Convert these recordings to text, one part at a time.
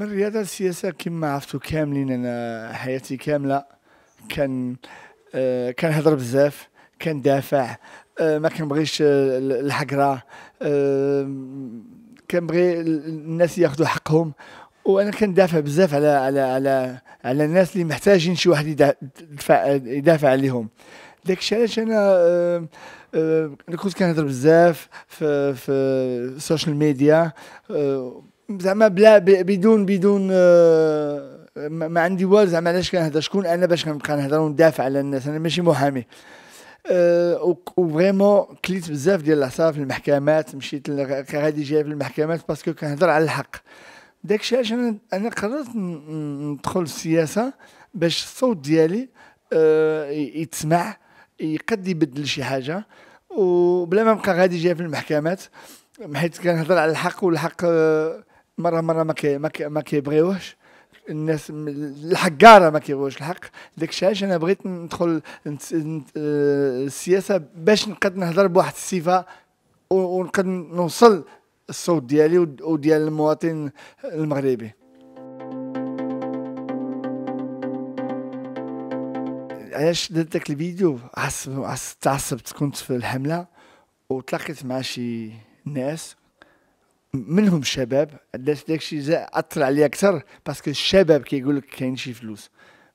من الرياضة للسياسة كما عرفتوا كاملين أنا حياتي كاملة كان آه كنهضر بزاف كندافع آه ما كنبغيش آه الحقرة آه، كنبغي الناس ياخذوا حقهم وانا كندافع بزاف على على على على الناس اللي محتاجين شي واحد يدافع يدافع عليهم داكشي علاش انا آه آه كنت كنهضر بزاف في في السوشيال ميديا آه زعما بلا بدون بدون آه، ما عندي والو زعما علاش كنهضر شكون انا باش كنبقى نهضر وندافع على الناس انا ماشي محامي أه وفريمون كليت بزاف ديال العصا في المحكمات مشيت غادي جاي في المحكمات باسكو كنهضر على الحق داكشي علاش انا انا قررت ندخل السياسه باش الصوت ديالي أه يتسمع يقد يبدل شي حاجه وبلا ما نبقى غادي جاي في المحكمات حيت كنهضر على الحق والحق أه مره مره ما كي ما, كي ما كيبغيوهش الناس الحقاره ما كيبغوش الحق داك الشيء علاش انا بغيت ندخل آه، السياسه باش نقد نهضر بواحد الصفه ونقد نوصل الصوت ديالي وديال المواطن المغربي علاش درت داك الفيديو عصبت تعصبت كنت في الحمله وتلاقيت مع شي ناس منهم شباب داك الشيء اثر عليا اكثر باسكو الشباب كيقول لك كاين شي فلوس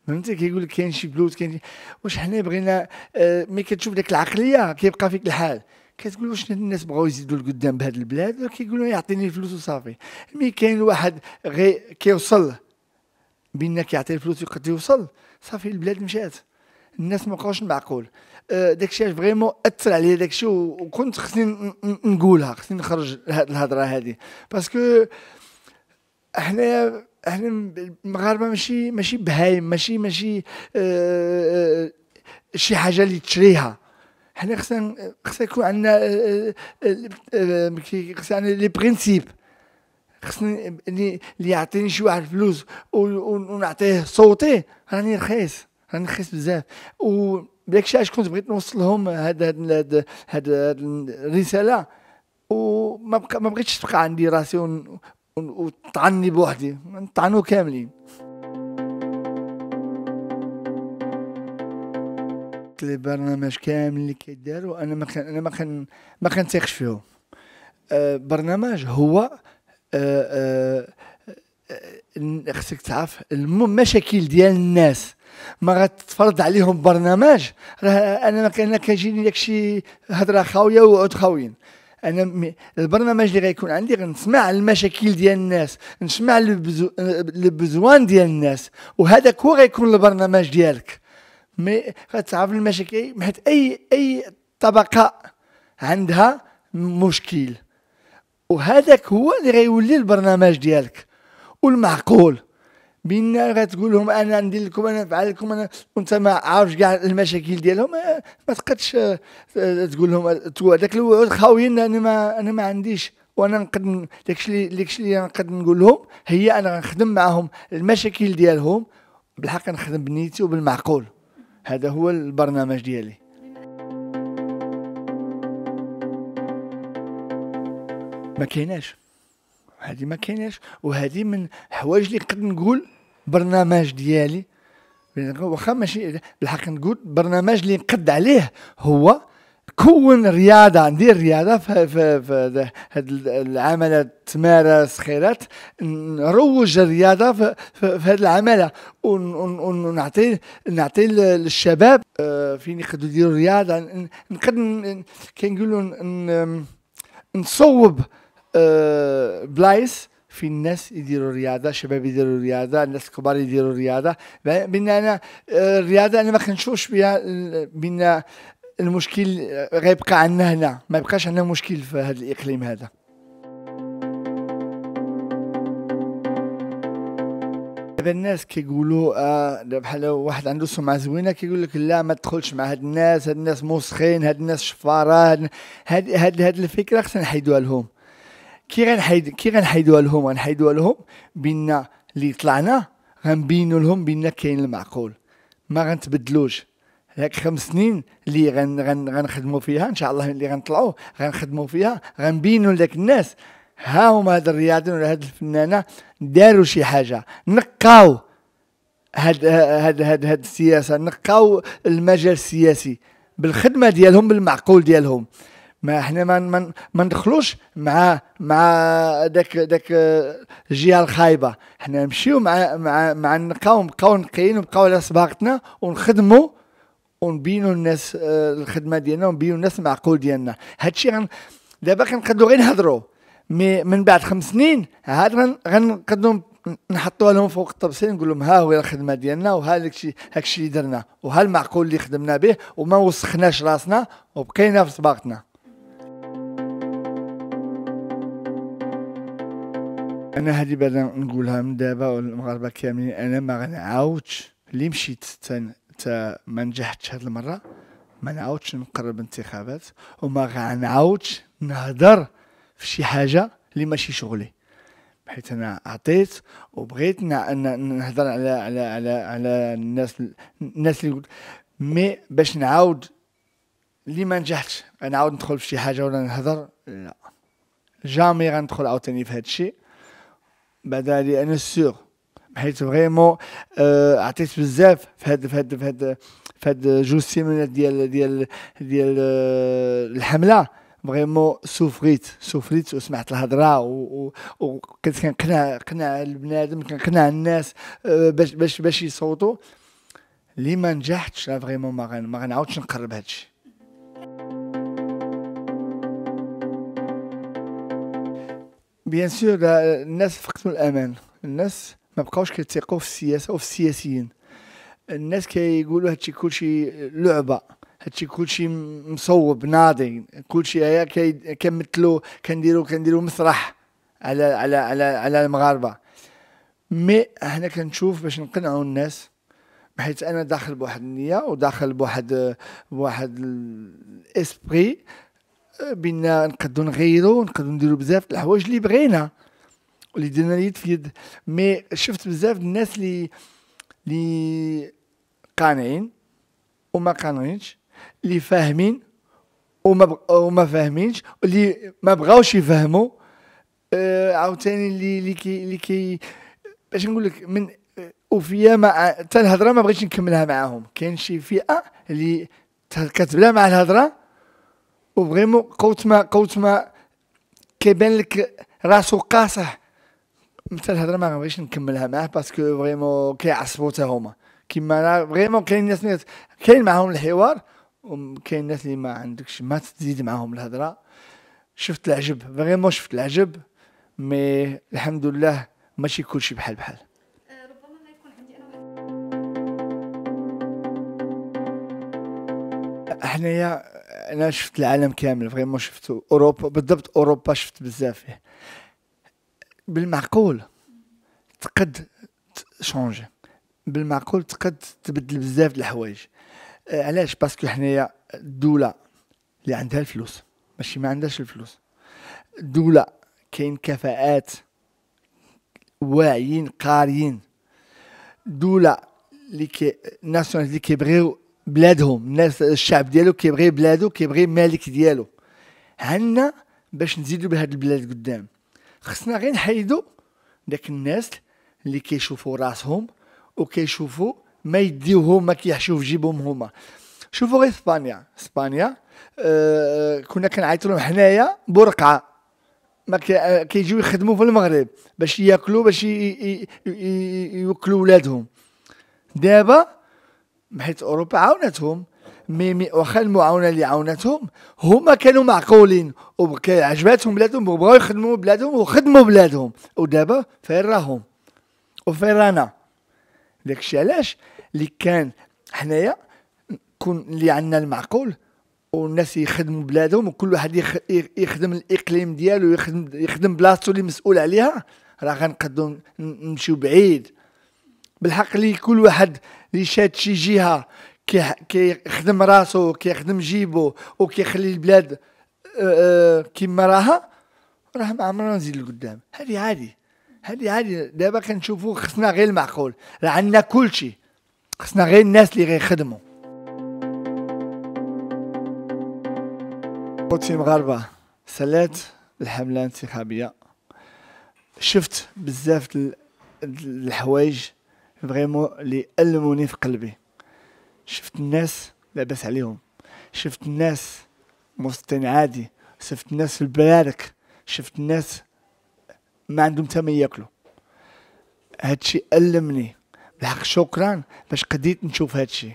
فهمتي كيقول لك كاين شي فلوس كاين واش حنا بغينا آه، مي ملي كتشوف ديك العقليه كيبقى فيك الحال كتقول واش الناس بغاو يزيدوا لقدام بهذ البلاد كيقولوا يعطيني الفلوس وصافي مي كاين واحد غير كيوصل بينك كيعطي الفلوس وقت يوصل صافي البلاد مشات الناس ما بقاوش معقول آه، داكشي فريمون اثر عليا داكشي وكنت خصني نقولها خصني نخرج لهاد الهضره هادي باسكو حنايا حنا المغاربه ماشي ماشي بهايم ماشي ماشي آه، آه، شي حاجه اللي تشريها حنا خصنا خصنا يكون عندنا خصنا لي برينسيپ خصني اللي يعطيني شي واحد فلوس ونعطيه صوتي راني رخيص غنخس بزاف و بلاك الشيء كنت بغيت نوصل لهم هاد هاد هاد, هاد الرساله وما بقى ما بغيتش تبقى عندي راسي وطعني بوحدي نطعنو كاملين البرنامج كامل اللي كيداروا انا ما كان انا ما كان ما كنتيقش فيهم أه برنامج هو أه أه خصك تعرف المشاكل ديال الناس ما غتفرض عليهم برنامج راه انا ما كان كيجيني داكشي هضره خاويه وعود خاويين انا البرنامج اللي غيكون عندي غنسمع المشاكل ديال الناس نسمع البزوان ديال الناس وهذاك هو غيكون البرنامج ديالك مي غتعرف المشاكل حيت اي اي طبقه عندها مشكل وهذاك هو اللي غيولي البرنامج ديالك والمعقول بينا غتقول لهم انا ندير لكم انا نفعل لكم انا وانت ما عارفش كاع المشاكل ديالهم ما تقدش آه، تقول لهم هذاك الوعود خاويين انا ما انا ما عنديش وانا نقد داكشي اللي داكشي اللي نقد نقول لهم هي انا غنخدم معاهم المشاكل ديالهم بالحق نخدم بنيتي وبالمعقول هذا هو البرنامج ديالي ما كايناش هذه ما كايناش وهذه من الحوايج اللي قد نقول برنامج ديالي واخا ماشي بالحق نقول برنامج اللي نقد عليه هو كون رياضه ندير رياضه في, في, في هاد العمله تمارس خيرات نروج الرياضه في, في, في هاد العمله ونعطي نعطي للشباب آه، فين يقدروا يديروا رياضه نقد كنقولوا نصوب آه، بلايص في الناس يديروا رياضه شباب يديروا رياضه الناس الكبار يديروا رياضه بينا انا آه، الرياضه انا ما كنشوفش بها بينا المشكل آه، غيبقى عندنا هنا ما يبقاش عندنا مشكل في هذا الاقليم هذا دابا الناس كيقولوا آه بحال واحد عنده سمعه زوينه كيقول لك لا ما تدخلش مع هاد الناس هاد الناس موسخين هاد الناس شفاره هاد هاد, هاد الفكره خصنا نحيدوها لهم كي غنحيد كي غنحيدوها لهم غنحيدوها لهم بان اللي طلعنا غنبينوا لهم بان كاين المعقول ما غنتبدلوش هاك خمس سنين اللي غن غن غنخدموا فيها ان شاء الله اللي غنطلعوا غنخدموا فيها غنبينوا لذاك الناس ها هما هاد الرياضيين ولا هاد الفنانه داروا شي حاجه نقاو هاد هاد هاد هاد السياسه نقاو المجال السياسي بالخدمه ديالهم بالمعقول ديالهم ما احنا ما ما, ندخلوش مع مع داك داك الجهه الخايبه حنا نمشيو مع مع مع نبقاو نبقاو نقيين ونبقاو على صباغتنا ونخدموا ونبينوا الناس آه، الخدمه ديالنا ونبينوا الناس المعقول ديالنا هادشي دابا كنقدروا غير نهضروا مي من بعد خمس سنين عاد غنقدروا نحطوها لهم فوق الطبسين نقول لهم ها هو الخدمه ديالنا وها داكشي هادشي اللي درنا وها المعقول اللي خدمنا به وما وسخناش راسنا وبقينا في صباغتنا انا هذه بعدا نقولها من دابا والمغاربه كاملين انا ما غنعاودش اللي مشيت حتى ما نجحتش هذه المره ما نعاودش نقرب انتخابات وما غنعاودش نهضر في شي حاجه اللي ماشي شغلي حيت انا عطيت وبغيت نهضر على على على على الناس الناس اللي قلت مي باش نعاود اللي ما نجحتش نعاود ندخل في شي حاجه ولا نهضر لا جامي غندخل عاوتاني في هذا الشيء بعدا لي انا سيغ حيت فريمون آه، عطيت بزاف في هاد في هاد في هاد في هاد جوج سيمانات ديال ديال ديال آه، الحمله فريمون سوفريت سوفريت وسمعت الهضره وكنت كنقنع قنع البنادم كنقنع الناس آه، باش باش باش يصوتوا اللي ما نجحتش فريمون ما غنعاودش نقرب هادشي بيان سور الناس فقدوا الامان الناس ما بقاوش كيتيقوا في السياسه وفي السياسيين الناس كيقولوا هادشي كلشي لعبه هادشي كلشي مصوب ناضي كلشي هيا كنمثلوا كنديروا كنديروا مسرح على على على على المغاربه مي هنا كنشوف باش نقنعوا الناس بحيث انا داخل بواحد النيه وداخل بواحد بواحد الاسبري بان نقدروا نغيروا نقدروا نديروا بزاف الحوايج اللي بغينا واللي درنا اليد في يد مي شفت بزاف الناس اللي اللي قانعين وما قانعينش اللي فاهمين وما بغ... وما فاهمينش واللي ما بغاوش يفهموا آه عاوتاني اللي اللي كي اللي كي باش نقول لك من وفيا مع حتى الهضره ما بغيتش نكملها معاهم كاين شي فئه اللي كتبلا مع الهضره وفريمون قوت ما قوت ما كيبان لك راسو قاصح مثل الهضره ما غنبغيش نكملها معاه باسكو فريمون كيعصبو حتى هما كيما انا فريمون كاين ناس كاين معاهم الحوار وكاين ناس اللي ما عندكش ما تزيد معاهم الهضره شفت العجب فريمون شفت العجب مي الحمد لله ماشي كلشي بحال بحال حنايا انا شفت العالم كامل فريمون شفتو اوروبا بالضبط اوروبا شفت بزاف فيه بالمعقول تقد تشونجي بالمعقول تقد تبدل بزاف د الحوايج آه، علاش باسكو حنايا الدوله اللي عندها الفلوس ماشي ما عندهاش الفلوس الدوله كاين كفاءات واعيين قاريين دوله اللي كي الناس اللي كيبغيو بلادهم الناس الشعب ديالو كيبغي بلادو كيبغي مالك ديالو عندنا باش نزيدو بهاد البلاد قدام خصنا غير نحيدو داك الناس اللي كيشوفوا راسهم وكيشوفوا ما يديوه ما كيحشوا في جيبهم هما شوفوا غير اسبانيا اسبانيا آه كنا كنعيطوا لهم حنايا برقعه ما آه، كيجيو يخدموا في المغرب باش ياكلوا باش يوكلوا ولادهم دابا حيت أوروبا عاونتهم مي واخا المعاونه اللي عاونتهم هما كانوا معقولين وعجباتهم بلادهم وبغاو يخدموا بلادهم وخدموا بلادهم ودابا فين راهم وفين رانا داكشي علاش اللي كان حنايا كون اللي عندنا المعقول والناس يخدموا بلادهم وكل واحد يخدم الاقليم ديالو يخدم يخدم بلاصتو اللي مسؤول عليها راه غنقدروا نمشيو بعيد بالحق لي كل واحد اللي شاد شي جهه كيخدم راسو كيخدم جيبو وكيخلي البلاد آه، آه، كيما راها راه ما عمرنا نزيد لقدام هذه عادي هذه عادي دابا كنشوفو خصنا غير المعقول راه عندنا كلشي خصنا غير الناس اللي غيخدموا خوتي مغاربه سالات الحمله الانتخابيه شفت بزاف الحوايج فريمون اللي ألموني في قلبي شفت الناس لاباس عليهم شفت الناس مستن عادي شفت الناس في البلادك شفت الناس ما عندهم تما ياكلوا هادشي ألمني بالحق شكرا باش قديت نشوف هادشي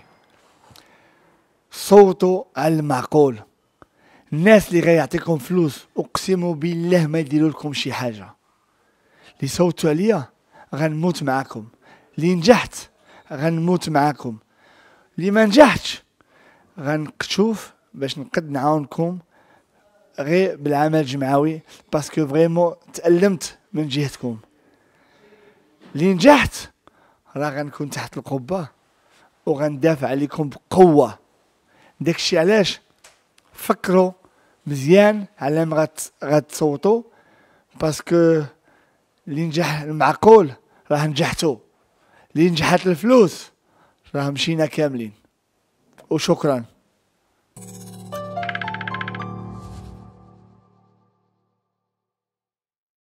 صوتوا على المعقول الناس اللي غيعطيكم فلوس اقسم بالله ما يديروا لكم شي حاجه اللي صوتوا عليا غنموت معاكم اللي نجحت غنموت معاكم اللي ما نجحتش غنكتشوف باش نقد نعاونكم غير بالعمل الجمعوي باسكو فريمون تألمت من جهتكم اللي نجحت راه غنكون تحت القبة وغندافع عليكم بقوة داكشي علاش فكروا مزيان على ما غتصوتوا باسكو اللي نجح المعقول راه نجحتوا اللي نجحت الفلوس راه مشينا كاملين وشكرا